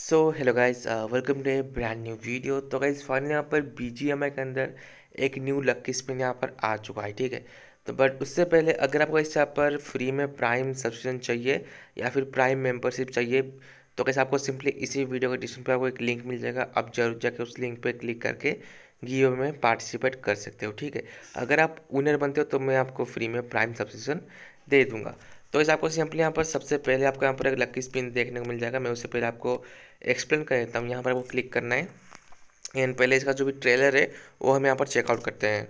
so hello guys welcome to a brand new video तो guys finally यहाँ पर B G M आई के अंदर एक न्यू लक्की स्पिन यहाँ पर आ चुका है ठीक है तो बट उससे पहले अगर आपको इस यहाँ पर फ्री में प्राइम सब्सक्रिप्शन चाहिए या फिर प्राइम मेंबरशिप चाहिए तो कैसे आपको सिंपली इसी वीडियो के डिस्क्रिप्शन पर आपको एक लिंक मिल जाएगा आप जरूर जाके उस लिंक पर क्लिक करके गीओ में पार्टिसिपेट कर सकते हो ठीक है अगर आप ऊनर बनते हो तो मैं आपको फ्री में प्राइम सब्सक्रिप्शन दे दूँगा तो इस आपको सिंपली यहाँ पर सबसे पहले आपको यहाँ पर एक लक्की स्पिन देखने को मिल जाएगा मैं उससे पहले आपको एक्सप्लेन कर देता हूँ यहाँ पर आपको क्लिक करना है एंड पहले इसका जो भी ट्रेलर है वो हम यहाँ पर चेकआउट करते हैं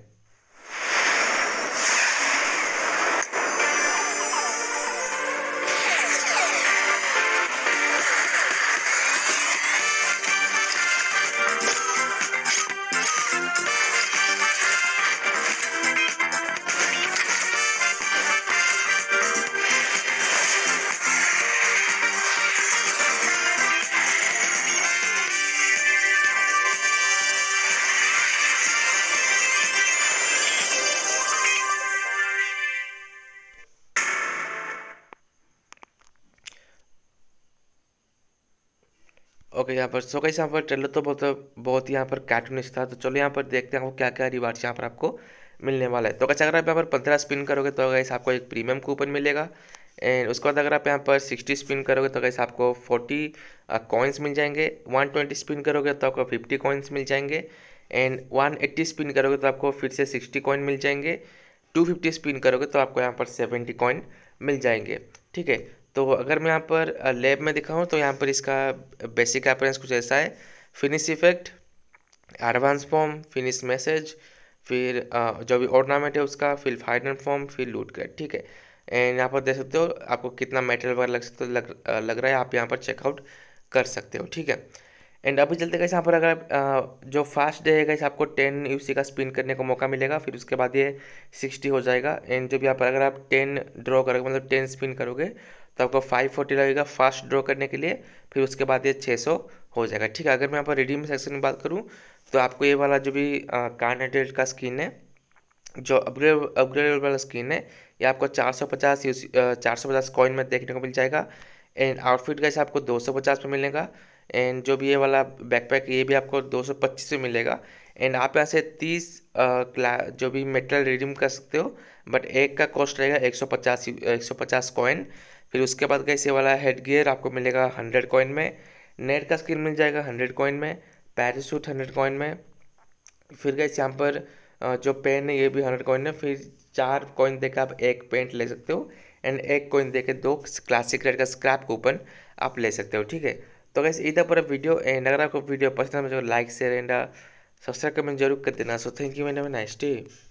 ओके यहाँ पर सो कैसे यहाँ पर ट्रेलर तो बहुत बहुत यहाँ पर कार्टूनिस्ट था तो चलो यहाँ पर देखते हैं आपको क्या क्या रिवार्ड्स यहाँ पर आपको मिलने वाला है तो कैसे अगर आप यहाँ पर पंद्रह स्पिन करोगे तो कैसे आपको एक प्रीमियम कूपन मिलेगा एंड उसके बाद अगर आप यहाँ पर सिक्सटी स्पिन करोगे तो कैसे आपको फोर्टी कॉइन्स uh, मिल जाएंगे वन ट्वेंटी स्पिन करोगे तो आपको फिफ्टी कॉइन्स मिल जाएंगे एंड वन एट्टी स्पिन करोगे तो आपको फिर से सिक्सटी कॉइन मिल जाएंगे टू फिफ्टी स्पिन करोगे तो आपको यहाँ पर सेवेंटी कॉइन मिल जाएंगे ठीक है तो अगर मैं यहाँ पर लैब में दिखाऊँ तो यहाँ पर इसका बेसिक अपरेंस कुछ ऐसा है finish effect advance form finish message फिर जो भी ऑर्नामेंट है उसका फिर फाइनल फॉर्म फिर लूट कर ठीक है एंड यहाँ पर देख सकते हो आपको कितना मेटेरियल वगैरह लग सकता लग लग रहा है आप यहाँ पर चेकआउट कर सकते हो ठीक है एंड अभी चलते गए यहाँ पर अगर जो फास्ट डे है गई आपको टेन यू का स्पिन करने का मौका मिलेगा फिर उसके बाद ये सिक्सटी हो जाएगा एंड जब यहाँ पर अगर आप टेन ड्रॉ करोगे मतलब टेन स्पिन करोगे तो आपको फाइव फोर्टी लगेगा फास्ट ड्रॉ करने के लिए फिर उसके बाद ये छः सौ हो जाएगा ठीक है अगर मैं यहाँ पर रिडीम सेक्शन में बात करूँ तो आपको ये वाला जो भी कार्नेटेड का स्क्रीन है जो अपग्रेड अपग्रेड वाला स्किन है ये आपको चार सौ पचास चार सौ पचास कॉइन में देखने को मिल जाएगा एंड आउटफिट का आपको दो सौ पचास में मिलेगा एंड जो भी ये वाला बैकपैक ये भी आपको दो सौ पच्चीस में मिलेगा एंड आप यहाँ से तीस जो भी मेटल रिडीम कर सकते हो बट एक का कॉस्ट रहेगा एक सौ पचास एक सौ पचास कॉइन फिर उसके बाद गए इसे वाला हेड गियर आपको मिलेगा हंड्रेड कॉइन में नेट का स्किन मिल जाएगा हंड्रेड कॉइन में पैराशूट हंड्रेड कॉइन में फिर गई यहाँ पर जो पेन है ये भी हंड्रेड कॉइन में फिर चार कॉइन देकर आप एक पेंट ले सकते हो एंड एक कॉइन देकर दो क्लासिक रेड का स्क्रैप कूपन आप ले सकते हो ठीक है तो गैस इधर पर वीडियो एंड अगर आपको वीडियो पसंद है तो like share and subscribe comment जरूर कर देना सो थैंक यू मैंने नाइस